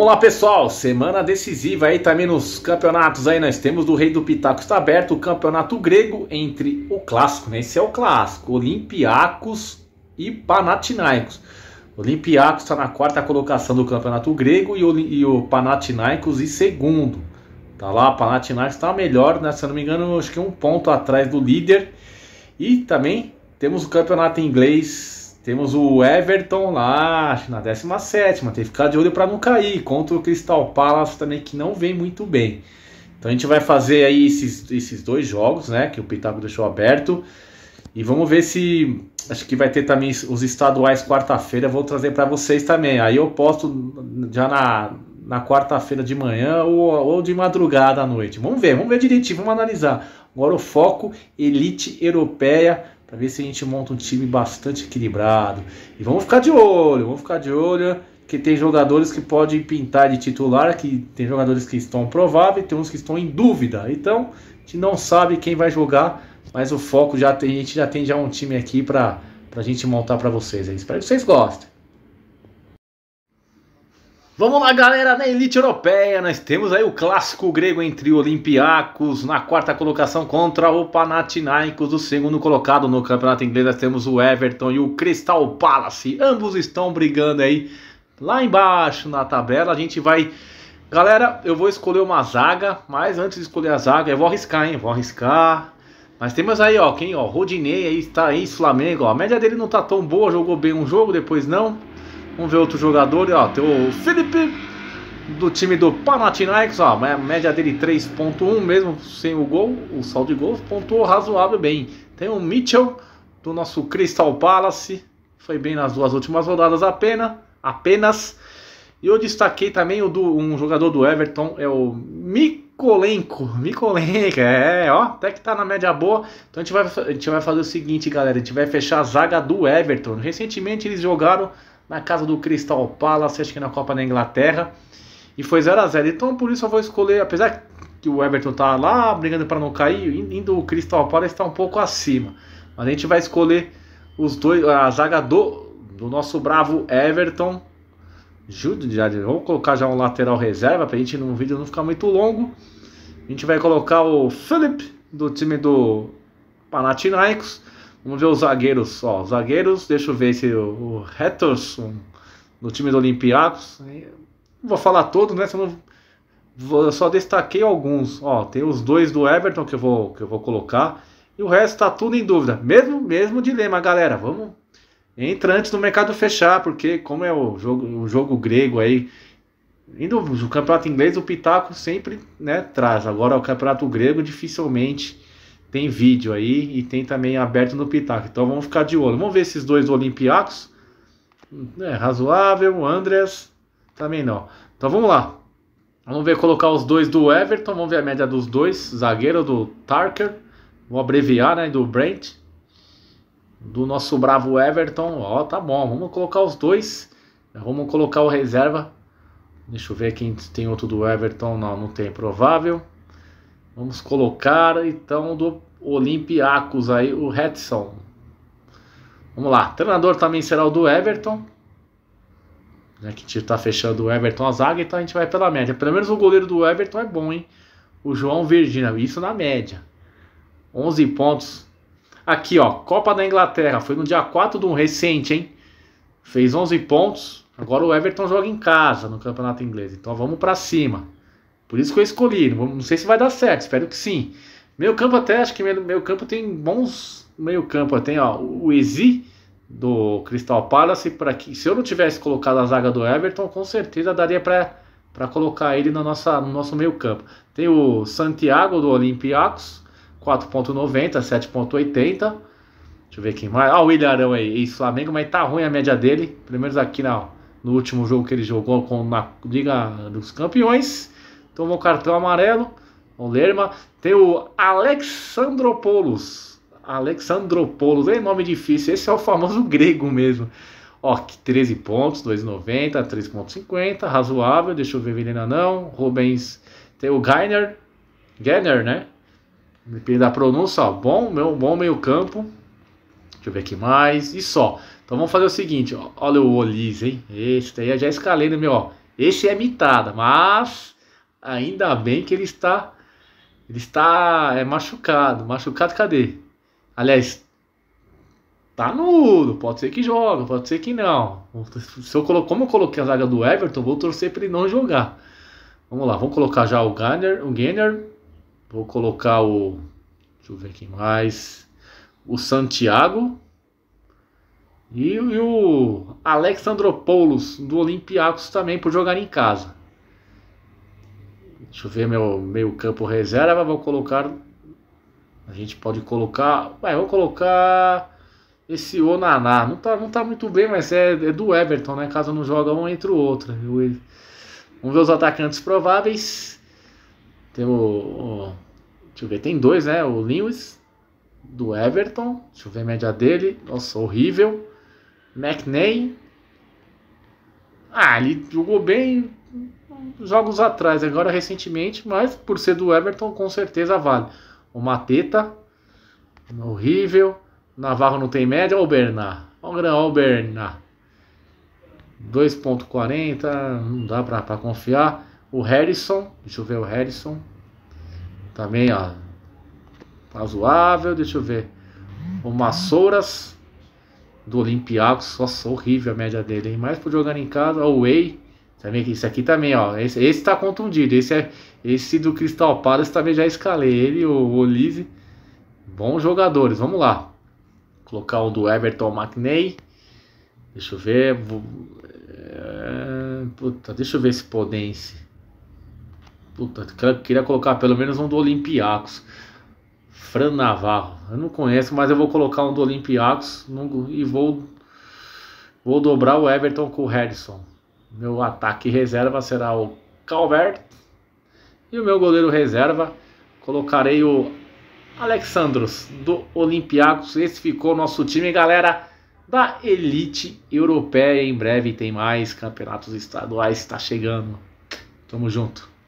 Vamos lá, pessoal. Semana decisiva aí também tá nos campeonatos aí. Nós temos do Rei do Pitaco está aberto o campeonato grego entre o clássico, né? Esse é o clássico, Olympiacos e Panathinaikos. Olympiacos está na quarta colocação do campeonato grego e o, e o Panathinaikos em segundo. Tá lá, Panathinaikos está melhor, né? Se eu não me engano, acho que um ponto atrás do líder. E também temos o campeonato inglês temos o Everton lá na 17, tem que ficar de olho para não cair, contra o Crystal Palace também que não vem muito bem. Então a gente vai fazer aí esses, esses dois jogos, né, que o Pitaco deixou aberto. E vamos ver se acho que vai ter também os estaduais quarta-feira, vou trazer para vocês também. Aí eu posto já na, na quarta-feira de manhã ou, ou de madrugada à noite. Vamos ver, vamos ver direitinho, vamos analisar. Agora o foco elite europeia para ver se a gente monta um time bastante equilibrado. E vamos ficar de olho, vamos ficar de olho, que tem jogadores que podem pintar de titular, que tem jogadores que estão prováveis, tem uns que estão em dúvida. Então, a gente não sabe quem vai jogar, mas o foco já tem, a gente já tem já um time aqui para a gente montar para vocês. Eu espero que vocês gostem. Vamos lá, galera, na elite europeia, nós temos aí o clássico grego entre Olympiacos na quarta colocação contra o Panathinaikos, o segundo colocado no campeonato inglês. Nós temos o Everton e o Crystal Palace, ambos estão brigando aí lá embaixo na tabela. A gente vai Galera, eu vou escolher uma zaga, mas antes de escolher a zaga, eu vou arriscar, hein? Vou arriscar. Mas temos aí, ó, quem, ó, Rodinei aí está aí, Flamengo, ó. A média dele não tá tão boa, jogou bem um jogo, depois não. Vamos ver outro jogador, ó, tem o Felipe do time do Panathinaikos, ó, a média dele 3.1 mesmo sem o gol, o saldo de gols pontuou razoável bem. Tem o Mitchell do nosso Crystal Palace, foi bem nas duas últimas rodadas apenas, apenas. E eu destaquei também o do, um jogador do Everton, é o Mikolenko. Mikolenko, é, é ó, até que tá na média boa. Então a gente, vai, a gente vai fazer o seguinte, galera, a gente vai fechar a zaga do Everton. Recentemente eles jogaram na casa do Crystal Palace, acho que na Copa da Inglaterra. E foi 0 a 0 Então por isso eu vou escolher, apesar que o Everton tá lá brigando para não cair, indo o Crystal Palace está um pouco acima. Mas a gente vai escolher os dois, a zaga do, do nosso bravo Everton. de já, vamos colocar já um lateral reserva para a gente no vídeo não ficar muito longo. A gente vai colocar o Philip do time do Panathinaikos Vamos ver os zagueiros. Ó, zagueiros, deixa eu ver se o, o Hatterson, no time do Olympiacos. Não vou falar todos, né? Senão eu só destaquei alguns. Ó, tem os dois do Everton que eu vou, que eu vou colocar. E o resto tá tudo em dúvida. Mesmo, mesmo dilema, galera. Vamos. Entra antes do mercado fechar, porque como é o jogo, o jogo grego aí. Indo o campeonato inglês, o Pitaco sempre né, traz. Agora o campeonato grego dificilmente tem vídeo aí e tem também aberto no Pitaco. Então vamos ficar de olho. Vamos ver esses dois olimpiacos Olympiacos. É razoável, Andreas também não. Então vamos lá. Vamos ver colocar os dois do Everton, vamos ver a média dos dois, zagueiro do Tarker, vou abreviar, né, do Brent. Do nosso bravo Everton, ó, tá bom. Vamos colocar os dois. Vamos colocar o reserva. Deixa eu ver quem tem outro do Everton, não, não tem provável. Vamos colocar então do Olympiacos aí o Hudson. Vamos lá. Treinador também será o do Everton. Né, que está fechando o Everton a zaga, então a gente vai pela média. Pelo menos o goleiro do Everton é bom, hein? O João Virgínia, isso na média. 11 pontos. Aqui, ó, Copa da Inglaterra, foi no dia 4 de um recente, hein? Fez 11 pontos. Agora o Everton joga em casa no Campeonato Inglês. Então vamos para cima. Por isso que eu escolhi. Não, não sei se vai dar certo, espero que sim. Meio campo até, acho que meio, meio campo tem bons meio campo. Tem ó, o Ezi do Crystal Palace. para que, se eu não tivesse colocado a zaga do Everton, com certeza daria para colocar ele na nossa, no nosso meio campo. Tem o Santiago do Olympiacos, 4.90, 7.80. Deixa eu ver quem mais. Ah, o Ilharão aí, ex-Flamengo, mas tá ruim a média dele. Pelo menos aqui na, no último jogo que ele jogou com, na Liga dos Campeões tomou cartão amarelo. O Lerma. Tem o Alexandropoulos. Alexandropoulos, é nome difícil. Esse é o famoso grego mesmo. Ó, 13 pontos, 2,90, 3,50, razoável. Deixa eu ver Venena não. Rubens. Tem o Gainer. Gainer, né? Depende da pronúncia, ó. Bom, meu, bom meio-campo. Deixa eu ver aqui mais. E só. Então vamos fazer o seguinte, ó. Olha o Olis, hein? Esse daí eu já escalei no meu, ó. Esse é mitada, mas Ainda bem que ele está ele está é, machucado. Machucado cadê? Aliás, tá nulo. Pode ser que joga, pode ser que não. Se eu colo... Como eu coloquei a zaga do Everton, vou torcer para ele não jogar. Vamos lá, vamos colocar já o Ganner. O Gainer. Vou colocar o. Deixa eu ver aqui mais. O Santiago. E, e o Alexandropoulos do Olympiacos também por jogar em casa. Deixa eu ver meu meio campo reserva. Vou colocar. A gente pode colocar. Ué, vou colocar esse Onaná. Não tá, não tá muito bem, mas é, é do Everton, né? Caso não joga um entre o outro. Eu, vamos ver os atacantes prováveis. Tem o, o, Deixa eu ver, tem dois, né? O Lewis, do Everton. Deixa eu ver a média dele. Nossa, horrível. McNay. Ah, ele jogou bem jogos atrás, agora recentemente, mas por ser do Everton, com certeza vale. O Mateta, horrível. Navarro não tem média, ou Bernard? Olha o Bernard. 2.40, não dá pra, confiar. O Harrison, deixa eu ver o Harrison. Também, tá ó. Razoável, deixa eu ver. O Massouras do Olympiacos, nossa, horrível a média dele, hein? Mas por jogar em casa, o Way Tá vendo que isso aqui também, ó. Esse, esse tá contundido. Esse é esse do Crystal Palace também já escalei ele, o, o Olise. Bons jogadores, vamos lá. Colocar o do Everton McNay. Deixa eu ver. Vou, é, puta, deixa eu ver esse Podense. Puta, queria colocar pelo menos um do Olympiacos. Fran Navarro. Eu não conheço, mas eu vou colocar um do Olympiacos e vou, vou dobrar o Everton com o Harrison. Meu ataque reserva será o Calvert. E o meu goleiro reserva colocarei o Alexandros do Olympiacos. Esse ficou nosso time, galera, da elite europeia. Em breve tem mais campeonatos estaduais, está chegando. Tamo junto.